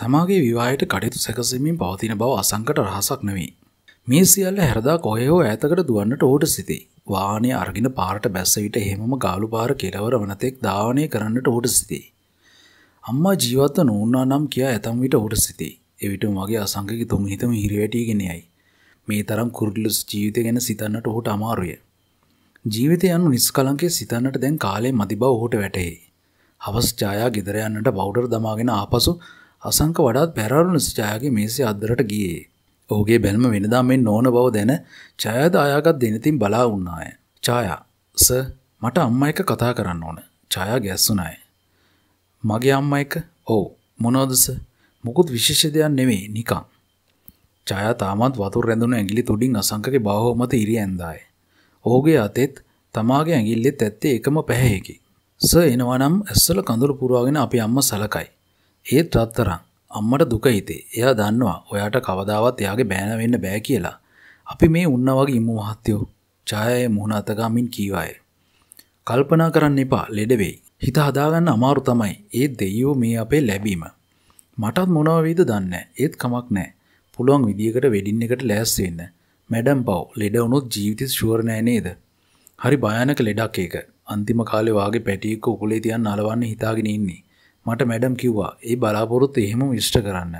තමාගේ විවායට කටයුතු සැකසමින් පවතින බව අසංකට රහසක් නෙවෙයි. මේ සියල්ල හැරදා කොහයෝ ඇතකට දුවන්නට ඕට සිතේ. වානය අර්ගෙන පාරට බැස්ස විට හෙමම ගාලු පාර කෙලවර වනතෙක් ධාවනය කරන්නට ඕට සිතේ. අම්මා ජීවත්ව නූන්නා නම් කියා ඇතම් විට ඕට සිතේ. එවිට මගේ අසංකකි තුමහිතම හිරිවැටියගෙනයයි. මේ තරම් කුරඩලුස් ජීවිත ගැන සිතන්නට ඔහුට අමාරුය. ජීවිතය යනු නිස්කලංකේ සිතන්නට දැන් කාලේ මති බව ඔහුට වැටහි. හවස් ජායා ගෙදරයන්නට බෞඩර් දමාගෙන ආපසු හසංක වඩාත් පැරාරුණු ජයාගේ මේසේ අද්දරට ගියේ. ඔහුගේ බැල්ම වෙනදා මෙන් නොවන බව දැන ඡායාද ආයාගත් දෙනතින් බලා වුණාය. ඡායා "ස මට අම්මා එක්ක කතා කරන්න ඕන." ඡායා ගැස්සුණාය. "මගේ අම්මා එක්ක?" "ඔව්." "මොනවද ස?" "මුකුත් විශේෂ දෙයක් නෙමෙයි නිකන්." ඡායා තාමත් වතුර රැඳුණු ඇඟිලි තුඩින් අසංකගේ බාහුව මත ඉරි ඇඳාය. ඔහුගේ අතෙත් තමාගේ ඇඟිල්ලෙත් ඇත්තේ එකම පැහැයකි. "ස එනවා නම් ඇස්සල කඳුළු පුරවාගෙන අපි අම්මා සලකයි." ඒත් රත්තරං අම්මට දුක හිතේ එයා දන්නවා ඔයාට කවදාවත් එයාගේ බෑන වෙන්න බෑ කියලා. අපි මේ උන්න වගේ ඉමු මහත්තයෝ ඡායයේ මුහුණ අතගාමින් කීවාය. කල්පනා කරන්න එපා ලෙඩ වෙයි. හිත හදාගන්න අමාරු තමයි. ඒ දෙයියෝ මේ අපේ ලැබීම. මටත් මොනවා වේද දන්නේ ඒත් කමක් නැහැ. පුළුවන් විදියකට වෙඩින් එකට ලෑස්ති වෙන්න. මැඩම් පව් ලෙඩ වුණොත් ජීවිතේ ෂුවර් නෑ නේද? හරි භයානක ලෙඩක් ඒක. අන්තිම කාලේ වාගේ පැටියෙක් උකුලේ තියන් අලවන්න හිතාගෙන ඉන්නේ. මට මැඩම් කිව්වා ඒ බලාපොරොත්තු එහෙම ඉෂ්ට කරන්න.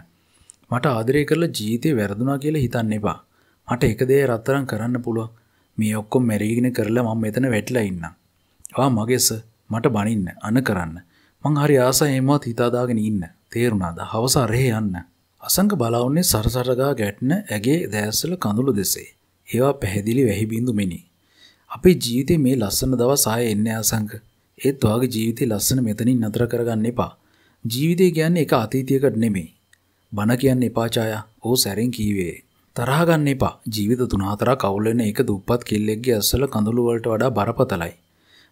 මට ආදරය කරලා ජීවිතේ වැරදුනා කියලා හිතන්න එපා. මට එක දේ රත්තරන් කරන්න පුළුවන්. මේ ඔක්කොම මැරීගෙන කරලා මම මෙතන වැටිලා ඉන්නම්. ආ මගේස මට බනින්න අන කරන්න. මං හරි ආසයි එමවත් හිතාදාගෙන ඉන්න. තේරුණාද? හවස අරහේ යන්න. අසංක බලාවන්නේ සරසරගා ගැටන ඇගේ දැස්සල කඳුළු දෙසේ. ඒවා පැහැදිලි වැහි බිඳු මෙනි. අපේ ජීවිතේ මේ ලස්සන දවස් ආයේ එන්නේ අසංක. ඒත් ඔයාගේ ජීවිතේ ලස්සන මෙතනින් නතර කරගන්න එපා. ජීවිතය කියන්නේ එක අතීතයකට නෙමෙයි. බන කියන්න එපා ඡායා. ඕ සැරෙන් කීවේ. තරහ ගන්න එපා. ජීවිත තුන හතරක් අවුල් වෙන එක දුප්පත් කෙල්ලෙක්ගේ අස්සල කඳුළු වලට වඩා බරපතලයි.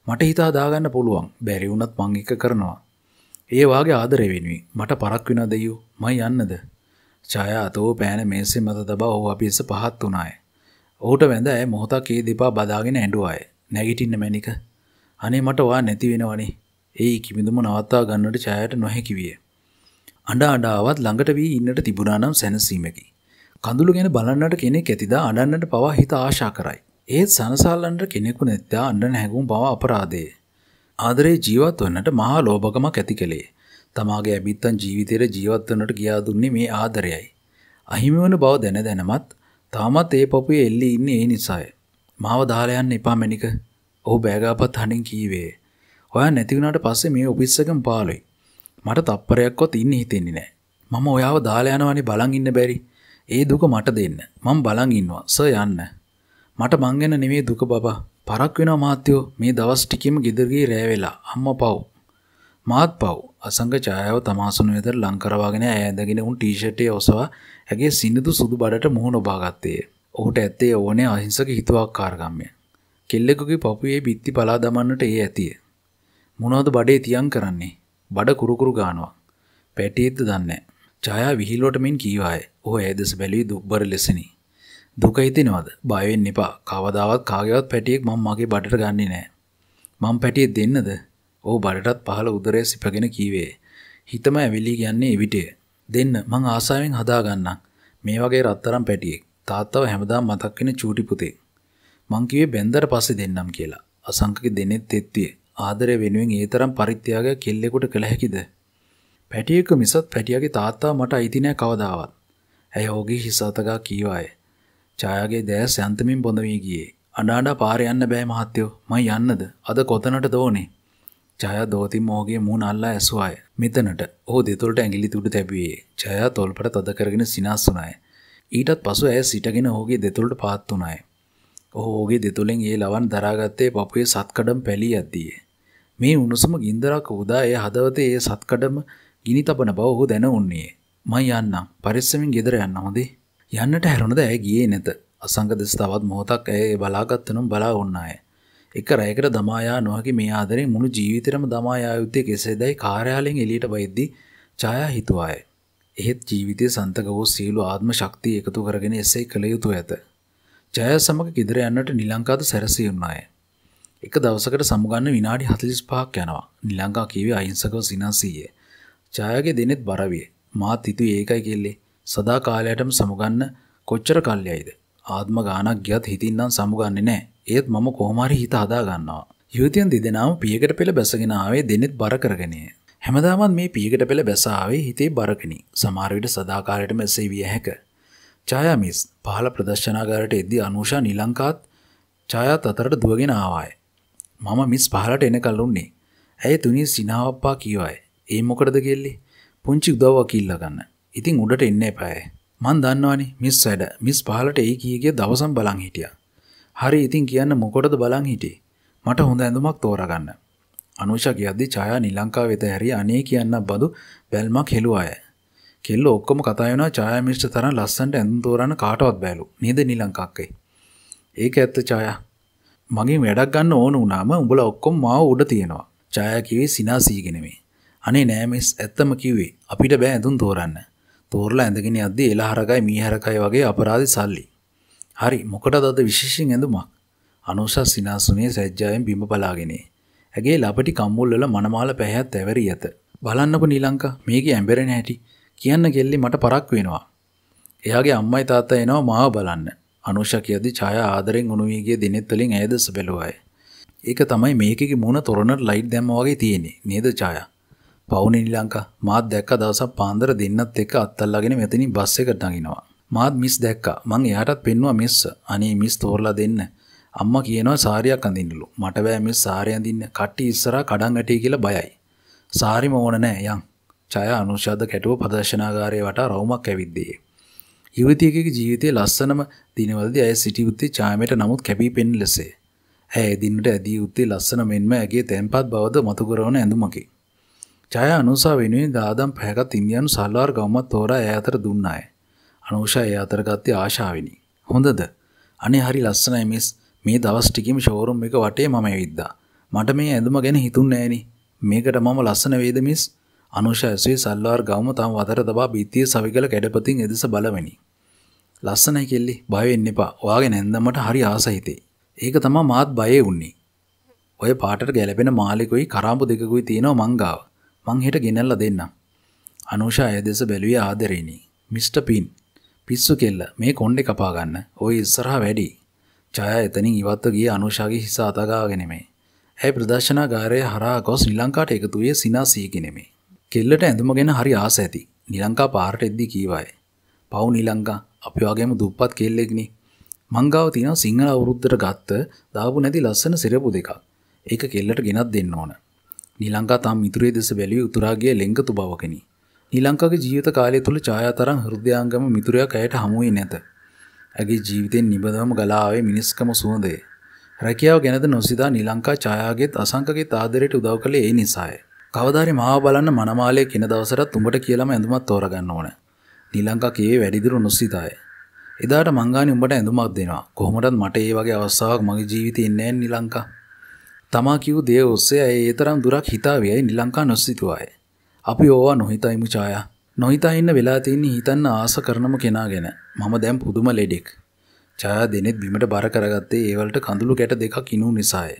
මට හිතා දාගන්න පුළුවන්. බැරි වුණත් මං එක කරනවා. ඒ වාගේ ආදරය වෙනුයි. මට පරක් වෙනා දෙයියෝ. මයි යන්නද? ඡායා අතෝ පෑන මේසෙ මත තබා ඔහු අපි එස පහත් උනාය. ඔහුට වැඳ ඇය මොහොතක් ඒ දෙපා බදාගෙන ඇඬුවාය. නැගිටින්න මැනික අනේ මට වා නැති වෙනවනේ ඒ කිමිඳුම නවත්තා ගන්නට ඡායට නොහැකි විය. අඬ අඬාවත් ළඟට වී ඉන්නට තිබුණා නම් සැනසීමකි. කඳුළු ගැන බලන්නට කෙනෙක් ඇතිදා අඬන්නට පවා හිත ආශා කරයි. ඒත් සනසල්ලන්ට කෙනෙකු නැත්තා අඬන හැඟුම් බව අපරාධය. ආදරේ ජීවත් වන්නට මහා ලෝභකමක් ඇති කළේ. තමාගේ ඇබිත්තන් ජීවිතේට ජීවත් වන්නට ගියා දුන්නේ මේ ආදරයයි. අහිමි වන බව දැන දැනමත් තාමත් ඒ පපුවේ එල්ලී ඉන්නේ ඒ නිසාය. මාව දාලා යන්න එපා මැනික. ඔහු බෑගාපත් හඬින් කීවේ. ඔයා නැති වුණාට පස්සේ මේ ඔෆිස් එකම පාළුයි. මට තප්පරයක්වත් ඉන්න හිතෙන්නේ නැහැ. මම ඔයාව දාලා යනවනේ බලන් ඉන්න බැරි. ඒ දුක මට දෙන්න. මම බලන් ඉන්නවා. සර් යන්න. මට මං ගැන නෙමෙයි දුක බබා. පරක් වෙනවා මාත්‍යෝ. මේ දවස් ටිකෙම ගෙදර ගියේ රෑ වෙලා. අම්මා පව්. මාත් පව්. අසංග ඡායාව තමාසුණු වෙතර ලං කරවාගෙන ඇය ඇඳගෙන උන් ටී-ෂර්ට් එක ඔසවා ඇගේ සිනිඳු සුදු බඩට මුහුණ ඔබා ගත්තේය. ඔහුට ඇත්තේ ඕනේ අහිංසක හිතුවක්කාරකම්ය. කෙල්ලෙකුගේ පපුයේ බිත්ති පලා දමන්නට ඒ ඇතිය. මොනවද බඩේ තියන් කරන්නේ? බඩ කුරුකුරු ගානවා. පැටියෙද්ද දන්නේ ඡායා විහිළුවට මෙන් කීවාය. "ඔහු ඇදස බැලුවේ දුක්බර ලෙසනි. දුක හිතෙනවද? බය වෙන්න එපා. කවදාවත් කාගේවත් පැටියෙක් මම මගේ බඩට ගන්නෙ නෑ. මම පැටියෙක් දෙන්නද?" ඔහු බඩටත් පහළ උදරය සිපගෙන කීවේ. හිතම ඇවිලී යන්නේ එවිටය. "දෙන්න මං ආසාවෙන් හදා ගන්නම්. මේ වගේ රත්තරන් පැටියෙක්. තාත්තව හැමදාම මතක් වෙන චූටි පුතේ." මං කිව්වේ බෙන්දර පස්සේ දෙන්නම් කියලා. අසංකගේ දෙනෙත් තෙත්තිය. ආදරය වෙනුවෙන් ඒ තරම් පරිත්‍යාගයක් කෙල්ලෙකුට කළ හැකිද? පැටියෙක මිසත් පැටියාගේ තාත්තා මට අයිති නෑ කවදාවත්. ඇය ඔහුගේ හිස අතගා කීවාය. ඡායාගේ දැස් යන්තමින් බොඳ වී ගියේ. අඬ අඬ පාරේ යන්න බෑ මහත්තයෝ. මං යන්නද? අද කොතනටද ඕනේ? ජයා දෝතින් මෝගේ මූණ අල්ලා ඇසුවාය. මෙතනට ඔහු දෙතොලට ඇඟිලි තුඩු තැබුවේ. ජයා තොල්පට තද කරගෙන සිනාසුනාය. ඊටත් පසු ඇය සිටගෙන ඔහුගේ දෙතොලට පාත් වුණාය. ඔහෝගේ දෙතුළෙන් ඒ ලවන් දරාගත්තේ පපුේ සත්කඩම් පැලී ඇත්තියේ. මේ උණුසුම ගින්දරක් උදා එය හදවතේ ඒ සත්කඩම ගිනි තබන බව ඔහු දැන උන්නේ. මං යන්නම් පරිස්සමින් ගෙදර යන්න හොදේ. යන්නට හැරුණද ඇය ගියේ නැත. අසංගදෙස තවත් මොහොතක් ඇය බලාගත්තනම් බලා ඔන්නාය. එක රැයකට දමායා නොහැකි මේ ආදරේ මුළු ජීවිතේම දමායා යුත්තේ කෙසේදයි කාර්යාලයෙන් එළියට වයිද්දී ඡායා හිතුවාය. එහෙත් ජීවිතයේ සන්තක වූ සීළු ආත්ම ශක්තිය එකතු කරගෙන එසේ කළ යුතුය ඇත. ජය සමග ගෙදර යන්නට නිලංකාද සැරසියුණාය. එක දවසකට සමුගන්න විනාඩි 45ක් යනවා. නිලංකා කීවේ අහිංසකව සිනාසීයේ. ජයගේ දෙනෙත් බර විය. මාත් හිතුවේ ඒකයි කෙල්ලේ. සදා කාලයටම සමුගන්න කොච්චර කල්යයිද? ආත්ම ගානක් ගියත් හිතින් නම් සමුගන්නේ නැහැ. ඒත් මම කොහොම හරි හිත හදා ගන්නවා. යුවතියන් දෙදෙනාම පියකට පෙළ බැසගෙන ආවේ දෙනෙත් බර කරගෙනය. හැමදාමත් මේ පියකට පෙළ බැස ආවේ හිතේ බරකෙනි. සමහර විට සදාකාලයටම එසේ විය හැකිය. ඡායාමිස් පහළ ප්‍රදර්ශනාගාරයට එද්දී අනුෂා නිලංකාත් ඡායාත් අතරට දුවගෙන ආවාය. මම මිස් පහළට එනකල් උන්නේ. ඇය තුනී සිනාවප්පා කීවාය. ඒ මොකටද කෙල්ලේ? පුංචි උදව්වක් ඉල්ලා ගන්න. ඉතින් උඩට එන්න එපාය. මන් දන්නවනේ මිස් වැඩ. මිස් පහළට එයි කී කිය දවසම් බලන් හිටියා. හරි ඉතින් කියන්න මොකටද බලන් හිටියේ? මට හොඳ ඇඳුමක් තෝරගන්න. අනුෂා කියද්දී ඡායා නිලංකාව වෙත හැරී අනේ කියන්න බදු බැල්මක් හෙළුවාය. කෙල්ල ඔක්කොම කතා වෙනවා ඡායා මිශ්‍ර තරම් ලස්සනට ඇඳුම් තෝරන්න කාටවත් බෑලු. නේද නිලං කක්කේ? ඒක ඇත්ත ඡායා. මගෙන් වැඩක් ගන්න ඕන වුණාම උඹලා ඔක්කොම මාව උඩ තියනවා. ඡායා කිව්වේ සිනාසීගෙන මේ. අනේ නෑ මිස් ඇත්තම කිව්වේ අපිට බෑ ඇඳුම් තෝරන්න. තෝරලා ඇඳගෙන යද්දී එලහරකයි මීහරකයි වගේ අපරාධි සල්ලි. හරි මොකටද අද විශේෂයෙන් ඇඳුමක්? අනුෂා සිනාසුනේ සැජ්ජායෙන් බිම බලාගෙනේ. ඇගේ ලපටි කම්මුල් වල මනමාල පැහැයක් ඇවරී ඇත. බලන්නකො නිලංකා මේකේ ඇඹරෙන හැටි. කියන්න කෙල්ලි මට පරක් වෙනවා. එයාගේ අම්මයි තාත්තා එනවා මාව බලන්න. අනුෂා කියද්දි ඡායා ආදරෙන් උණු වී ගිය දිනෙත් වලින් ඇයදස බැලුවායි. ඒක තමයි මේකේ මූණ තොරණට ලයිට් දැම්මා වගේ තියෙන්නේ. නේද ඡායා? පවුනේ ලංකා මාත් දැක්ක දවසක් පාන්දර දෙන්නත් එක්ක අත්තල්ලාගෙන මෙතනින් බස් එකට නගිනවා. මාත් මිස් දැක්කා. මං එයාටත් පෙන්නුවා මිස්. අනේ මිස් තෝරලා දෙන්න. අම්මා කියනවා සාරියක් අඳින්නලු. මට බෑ මිස් සාරිය අඳින්න. කට්ටි ඉස්සරහා කඩන් ඇටි කියලා බයයි. සාරිම ඕන නෑ යන්. ඡය අනුශාද කැටුව ප්‍රදර්ශනාගාරය වටා රවුමක් ඇවිද්දේ. යුවතියකගේ ජීවිතයේ ලස්සනම දිනවලදී ඇය සිටි උත්තේ ඡායමට නමුත් කැපී පෙනෙන ලෙසේ. ඇය දිනට ඇදී උත්තේ ලස්සන මෙන්ම ඇගේ තැන්පත් බවද මතු කරවන ඇඳුමකි. ඡය අනුසා වෙනුවෙන් දාදම් පැයකට ඉන්දියානු සල්වාර් ගම්මත් තෝරා ඇය අතර දුන්නාය. අනුෂා ඇය අතර ගත්තේ ආශාවෙනි. හොඳද? අනේ හරි ලස්සනයි මිස්. මේ දවස් ටිකෙම ෂෝරූම් එක වටේ මම ඇවිද්දා. මට මේ ඇඳුම ගැන හිතුන්නේ නෑනේ. මේකට මම ලස්සන වේද මිස්? අනුෂ ඇසුවේ සල්වාර් ගවම තම වතර තබා බිත්තිය සවිකල කැඩපතින් එදෙස බලවැනි. ලස්සනයි කෙල්ලි බය වෙන්න එපා. ඔයාගේ නැන්දමට හරි ආස හිතේ. ඒක තමයි මාත් බයේ උන්නේ. ඔය පාටට ගැලපෙන මාලෙකුයි කරාඹු දෙකකුයි තියෙනවා මං ගාව. මං හෙට ගෙනල්ලා දෙන්නම්. අනුෂා අය දෙස බැලුවේ ආදරේනි. මිස්ට පින් පිස්සු කෙල්ල මේ කොණ්ඩේ කපා ගන්න. ওই ඉස්සරහා වැඩි. ඡායා එතනින් ඉවත්ව ගියේ අනුෂාගේ හිස අතගාගෙන මේ. ඇය ප්‍රදර්ශනාගාරයේ හරහා ගොස් ශ්‍රී ලංකාවට එකතු වූයේ සිනාසී කිනෙමේ. කෙල්ලට ඇඳුම ගැන හරි ආස ඇති නිලංකා පාරට එද්දි කීවාය. පව් නිලංකා අපි වගේම දුප්පත් කෙල්ලෙක්නේ. මංගාව තියෙනවා සිංහල අවුරුද්දට ගත්ත දාපු නැති ලස්සන සිරපු දෙකක්. ඒක කෙල්ලට ගෙනත් දෙන්න ඕන. නිලංකා තාම මිතුරේ දෙස බැලුවේ උතුරා ගිය ලෙංගතු බවකෙනි. නිලංකාගේ ජීවිත කාලය තුල ඡායාතරම් හෘදයාංගම මිතුරයා කයට හමු වෙන්නේ නැත. ඇගේ ජීවිතෙන් නිබඳවම ගලා ආවේ මිනිස්කම සුවඳය. රැකියාව ගැනද නොසිතා නිලංකා ඡායාගෙත් අසංකගෙත් ආදරයට උදව් කළේ ඒ නිසායි. කවදාරි මාව බලන්න මනමාලේ කින දවසටත් උඹට කියලාම ඇඳුමක් තෝරගන්න ඕනේ. නිලංකා කියේ වැඩිදුර නුසිතාය. එදාට මංගානි උඹට ඇඳුමක් දෙනවා. කොහොමදත් මට ඒ වගේ අවස්ථාවක් මගේ ජීවිතේ ඉන්නේ නැහැ නිලංකා. තමා කිව් දේ ඔස්සේ ඇය ඒ තරම් දුරක් හිතාවියයි නිලංකා නොසිතුවාය. අපි ඕවා නොහිතයිමු ඡායා. නොහිතා ඉන්න වෙලා තියෙන හිතන්න ආස කරනම කෙනා ගැන මම දැන් පුදුම ලෙඩෙක්. ඡායා දෙනෙත් බිමට බර කරගත්තේ ඒ වලට කඳුළු ගැට දෙකක් ඉනු නිසාය.